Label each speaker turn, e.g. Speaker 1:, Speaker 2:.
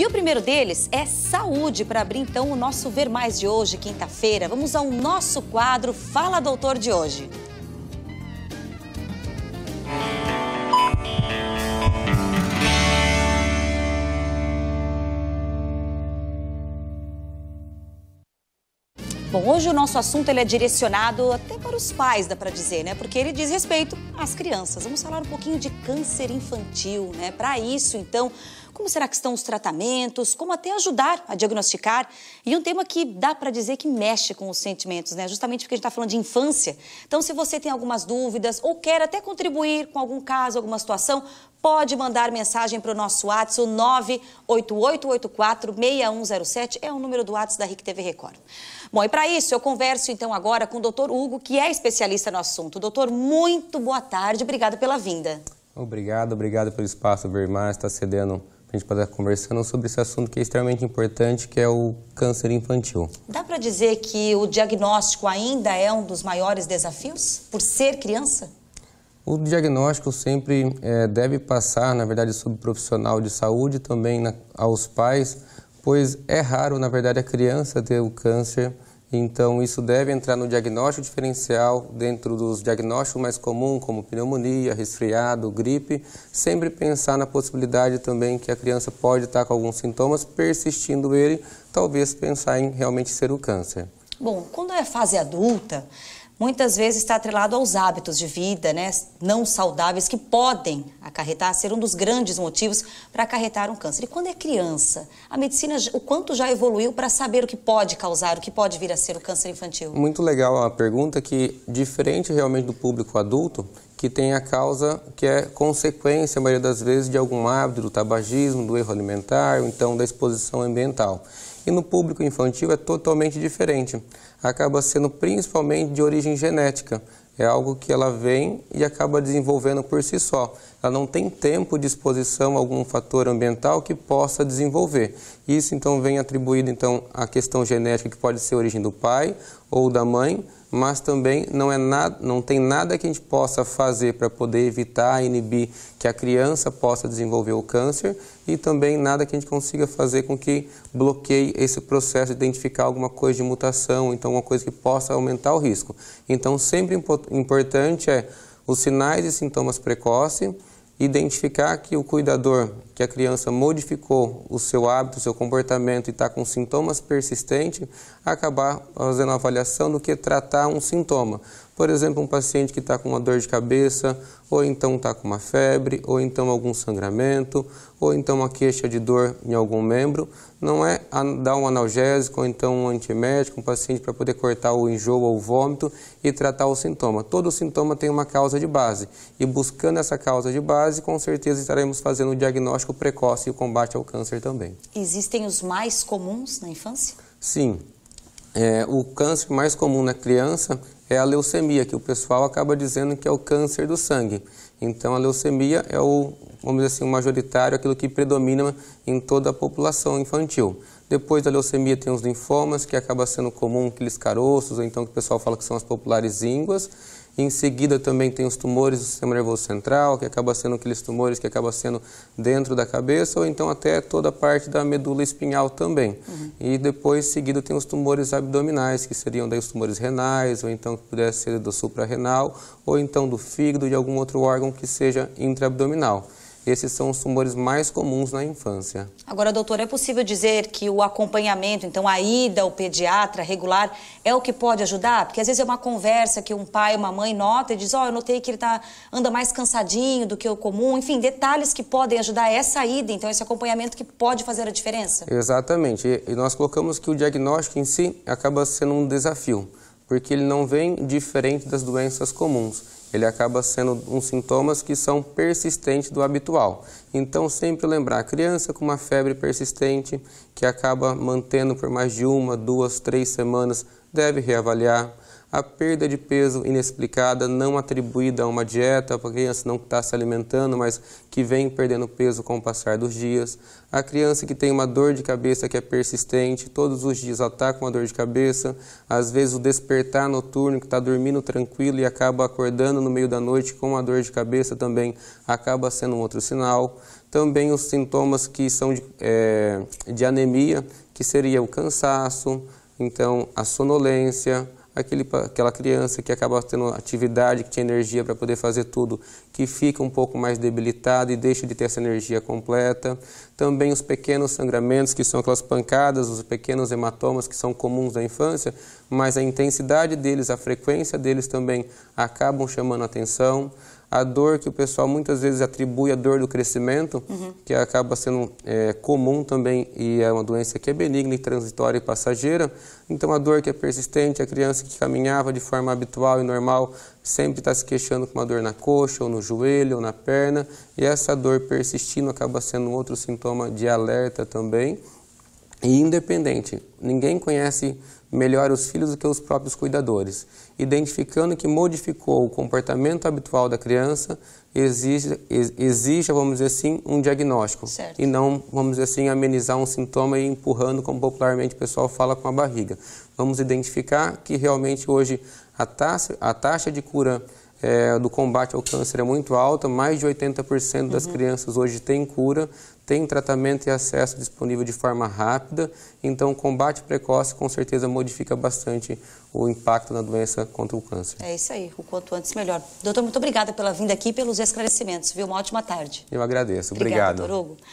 Speaker 1: E o primeiro deles é saúde, para abrir então o nosso Ver Mais de hoje, quinta-feira. Vamos ao nosso quadro Fala Doutor de hoje. Bom, hoje o nosso assunto ele é direcionado até para os pais, dá para dizer, né? Porque ele diz respeito às crianças. Vamos falar um pouquinho de câncer infantil, né? Para isso, então, como será que estão os tratamentos? Como até ajudar a diagnosticar? E um tema que dá para dizer que mexe com os sentimentos, né? Justamente porque a gente está falando de infância. Então, se você tem algumas dúvidas ou quer até contribuir com algum caso, alguma situação, pode mandar mensagem para o nosso WhatsApp, 988846107, é o número do WhatsApp da RIC TV Record. Bom, e para isso eu converso então agora com o doutor Hugo, que é especialista no assunto. Doutor, muito boa tarde, obrigada pela vinda.
Speaker 2: Obrigado, obrigado pelo espaço, Vermar, está cedendo a gente poder estar conversando sobre esse assunto que é extremamente importante, que é o câncer infantil.
Speaker 1: Dá para dizer que o diagnóstico ainda é um dos maiores desafios por ser criança?
Speaker 2: O diagnóstico sempre é, deve passar, na verdade, sob profissional de saúde, também na, aos pais, pois é raro, na verdade, a criança ter o câncer então, isso deve entrar no diagnóstico diferencial dentro dos diagnósticos mais comuns, como pneumonia, resfriado, gripe. Sempre pensar na possibilidade também que a criança pode estar com alguns sintomas, persistindo ele, talvez pensar em realmente ser o câncer.
Speaker 1: Bom, quando é fase adulta, muitas vezes está atrelado aos hábitos de vida né, não saudáveis que podem acarretar, ser um dos grandes motivos para acarretar um câncer. E quando é criança, a medicina, o quanto já evoluiu para saber o que pode causar, o que pode vir a ser o câncer
Speaker 2: infantil? Muito legal é a pergunta, que diferente realmente do público adulto, que tem a causa que é consequência, a maioria das vezes, de algum hábito, do tabagismo, do erro alimentar, ou então da exposição ambiental. E no público infantil é totalmente diferente. Acaba sendo principalmente de origem genética. É algo que ela vem e acaba desenvolvendo por si só, ela não tem tempo de exposição a algum fator ambiental que possa desenvolver. Isso então vem atribuído então à questão genética que pode ser origem do pai ou da mãe, mas também não, é nada, não tem nada que a gente possa fazer para poder evitar, inibir que a criança possa desenvolver o câncer e também nada que a gente consiga fazer com que bloqueie esse processo de identificar alguma coisa de mutação, então uma coisa que possa aumentar o risco. Então sempre importante é os sinais e sintomas precoce, identificar que o cuidador que a criança modificou o seu hábito, o seu comportamento e está com sintomas persistentes, acabar fazendo a avaliação do que tratar um sintoma. Por exemplo, um paciente que está com uma dor de cabeça, ou então está com uma febre, ou então algum sangramento, ou então uma queixa de dor em algum membro, não é dar um analgésico ou então um antiemético, um paciente para poder cortar o enjoo ou o vômito e tratar o sintoma. Todo sintoma tem uma causa de base e buscando essa causa de base, com certeza estaremos fazendo o diagnóstico diagnóstico precoce e o combate ao câncer também.
Speaker 1: Existem os mais comuns na infância?
Speaker 2: Sim. É, o câncer mais comum na criança é a leucemia, que o pessoal acaba dizendo que é o câncer do sangue. Então, a leucemia é o, vamos dizer assim, o majoritário, aquilo que predomina em toda a população infantil. Depois da leucemia tem os linfomas, que acaba sendo comum, aqueles caroços, ou então que o pessoal fala que são as populares ínguas. Em seguida também tem os tumores do sistema nervoso central, que acaba sendo aqueles tumores que acaba sendo dentro da cabeça ou então até toda a parte da medula espinhal também. Uhum. E depois seguido tem os tumores abdominais, que seriam daí os tumores renais ou então que pudesse ser do suprarrenal ou então do fígado e algum outro órgão que seja intraabdominal. Esses são os tumores mais comuns na infância.
Speaker 1: Agora, doutor, é possível dizer que o acompanhamento, então a ida ao pediatra regular, é o que pode ajudar? Porque às vezes é uma conversa que um pai, ou uma mãe nota e diz: Ó, oh, eu notei que ele tá, anda mais cansadinho do que o comum. Enfim, detalhes que podem ajudar essa ida, então esse acompanhamento que pode fazer a diferença?
Speaker 2: Exatamente. E nós colocamos que o diagnóstico em si acaba sendo um desafio porque ele não vem diferente das doenças comuns. Ele acaba sendo uns sintomas que são persistentes do habitual. Então, sempre lembrar: criança com uma febre persistente, que acaba mantendo por mais de uma, duas, três semanas, deve reavaliar a perda de peso inexplicada, não atribuída a uma dieta, a criança não está se alimentando, mas que vem perdendo peso com o passar dos dias, a criança que tem uma dor de cabeça que é persistente, todos os dias ela está com uma dor de cabeça, às vezes o despertar noturno, que está dormindo tranquilo e acaba acordando no meio da noite com uma dor de cabeça também, acaba sendo um outro sinal. Também os sintomas que são de, é, de anemia, que seria o cansaço, então a sonolência, aquele, aquela criança que acaba tendo atividade, que tinha energia para poder fazer tudo, que fica um pouco mais debilitada e deixa de ter essa energia completa. Também os pequenos sangramentos, que são aquelas pancadas, os pequenos hematomas que são comuns da infância, mas a intensidade deles, a frequência deles também acabam chamando atenção a dor que o pessoal muitas vezes atribui à dor do crescimento, uhum. que acaba sendo é, comum também e é uma doença que é benigna e transitória e passageira. Então, a dor que é persistente, a criança que caminhava de forma habitual e normal sempre está se queixando com uma dor na coxa, ou no joelho, ou na perna, e essa dor persistindo acaba sendo outro sintoma de alerta também e independente. Ninguém conhece melhor os filhos do que os próprios cuidadores. Identificando que modificou o comportamento habitual da criança, exige, exige vamos dizer assim, um diagnóstico. Certo. E não, vamos dizer assim, amenizar um sintoma e empurrando, como popularmente o pessoal fala, com a barriga. Vamos identificar que realmente hoje a taxa, a taxa de cura é, do combate ao câncer é muito alta, mais de 80% das uhum. crianças hoje têm cura, têm tratamento e acesso disponível de forma rápida, então o combate precoce com certeza modifica bastante o impacto da doença contra o câncer.
Speaker 1: É isso aí, o quanto antes melhor. Doutor, muito obrigada pela vinda aqui e pelos esclarecimentos, viu? Uma ótima tarde.
Speaker 2: Eu agradeço, Obrigada, obrigado.
Speaker 1: Doutor Hugo.